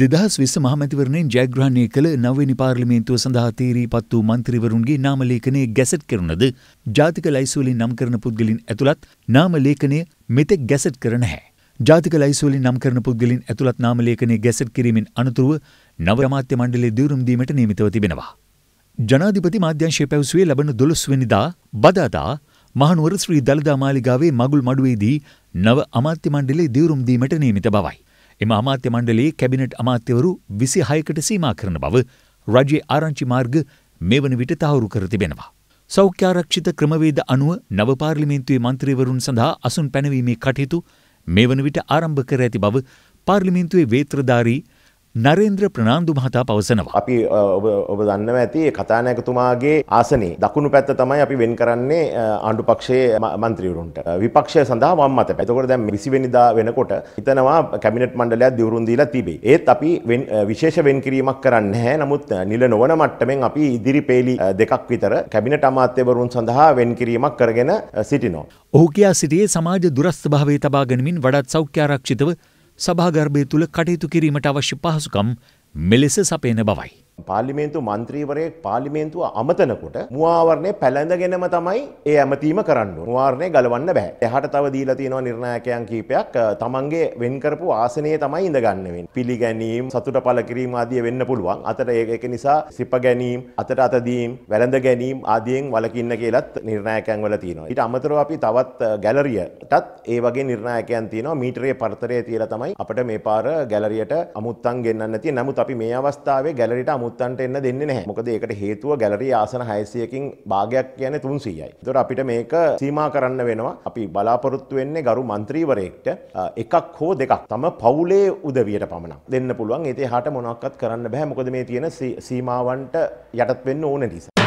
දෙදහස් විස්ස මහමැතිවරණයෙන් ජයග්‍රහණය කළ නවනි පාර්ලිමේන්තුව සඳහා තීරීපත් වූ මන්ත්‍රීවරුන්ගේ නාමලේඛනය ගැසට් කරනද ජාතික ලයිසුවලින් නම් කරන පුද්ගලින් ඇතුළත් නාමලේඛනය මෙතෙක් ගැසට් කර නැහැ. ජාතික ලයිසුවලින් නම් කරන පුද්ගලින් ඇතුළත් නාමලේඛනය ගැසට් කිරීමෙන් අනතුරුව නව අමාත්‍ය මණ්ඩලයේ දියුරුම් දීමට නියමිතව තිබෙනවා. ජනාධිපති මාධ්‍යංශය පැවසුවේ ලබන 12 වෙනිදා බදාදා මහනුවර ශ්‍රී දළදා මාලිගාවේ මගුල් මඩුවේදී නව අමාත්‍ය මණ්ඩලයේ දියුරුම් දීමට නියමිත බවයි. එම අමාත්‍ය මණ්ඩලයේ කැබිනට් අමාත්‍යවරු 26කට සීමා කරන බව රජයේ ආරංචි මාර්ග මෙවන විට තහවුරු කර තිබෙනවා. සෞඛ්‍යාරක්ෂිත ක්‍රමවේද අනුව නව පාර්ලිමේන්තුවේ මන්ත්‍රීවරුන් සඳහා අසුන් පැනවීමේ කටයුතු මෙවන විට ආරම්භ කර ඇති බව පාර්ලිමේන්තුවේ වේත්‍රධාරී නරේන්ද්‍ර ප්‍රනාන්දු මහතා පවසනවා. අපි ඔබ දන්නව ඇති කතානායකතුමාගේ ආසනේ දකුණු පැත්ත තමයි අපි වෙන් කරන්නේ ආණ්ඩු පක්ෂයේ മന്ത്രിවරුන්ට. විපක්ෂය සඳහා වම් මත පැත්ත. එතකොට දැන් 20 වෙනිදා වෙනකොට හිතනවා කැබිනට් මණ්ඩලයක් දිවුරුම් දීලා තිබේ. ඒත් අපි විශේෂ වෙන්කිරීමක් කරන්නේ නැහැ. නමුත් නිල නොවන මට්ටමින් අපි ඉදිරි පේලි දෙකක් විතර කැබිනට් අමාත්‍යවරුන් සඳහා වෙන්කිරීමක් කරගෙන සිටිනවා. ඔහු කියා සිටියේ සමාජ දුරස්ථභාවයේ තබා ගැනීමෙන් වඩාත් සෞඛ්‍යාරක්ෂිතව සභාගර්භය තුළ කටයුතු කිරීමට අවශ්‍ය පහසුකම් මෙලෙස සපයන බවයි. පාර්ලිමේන්තු මන්ත්‍රීවරයෙක් පාර්ලිමේන්තුව අමතනකොට මුවාවරණය පැළඳගෙනම තමයි ඒ ඇමතීම කරන්න වාර්ණය ගලවන්න බෑ එහට තව දීලා තියෙනවා නිර්ණායකයන් කීපයක් තමන්ගේ වෙන්කරපු ආසනය තමයි ඉඳගන්නවෙන් පිළිගැනීම් සතුට පල කිරීම ආදිය වෙන්න පුළුවන් අතට ඒක නිසා සිප ගැනීම් අතට අතදීම් වැළඳ ගැනීම් ආදියෙන් වලකින්න කියලත් නිර්ණායකයන් වල තියෙනවා ඊට අමතරව අපි තවත් ගැලරියටත් ඒ වගේ නිර්ණායකයන් තියෙනවා මීටරේ පරතරය තියලා තමයි අපිට මේ පාර ගැලරියට අමුත්තන් ගෙන්නන්න තියෙන නමුත් අපි මේ අවස්ථාවේ ගැලරියට අමුත් අමුත්තන්ට එන්න දෙන්න නැහැ මොකද ඒකට හේතුව ගැලරී ආසන හයසියකින් භාගයක් කියන්නේ තුන්සීයයි. තොට අපිට මේක සීමා කරන්න වෙනවා අපි බලාපොරොත්තු වෙන්නේ ගරු මන්ත්‍රීවරයෙක්ට එකක් හෝ දෙකක් තම පවුලේ උදවියට පමණක් දෙන්න පුළුවන් ඒතේ හට මොනක්වත් කරන්න බෑ මොකද මේ තියෙන සීමාවන්ට යටත් වෙන්න ඕන නිසා.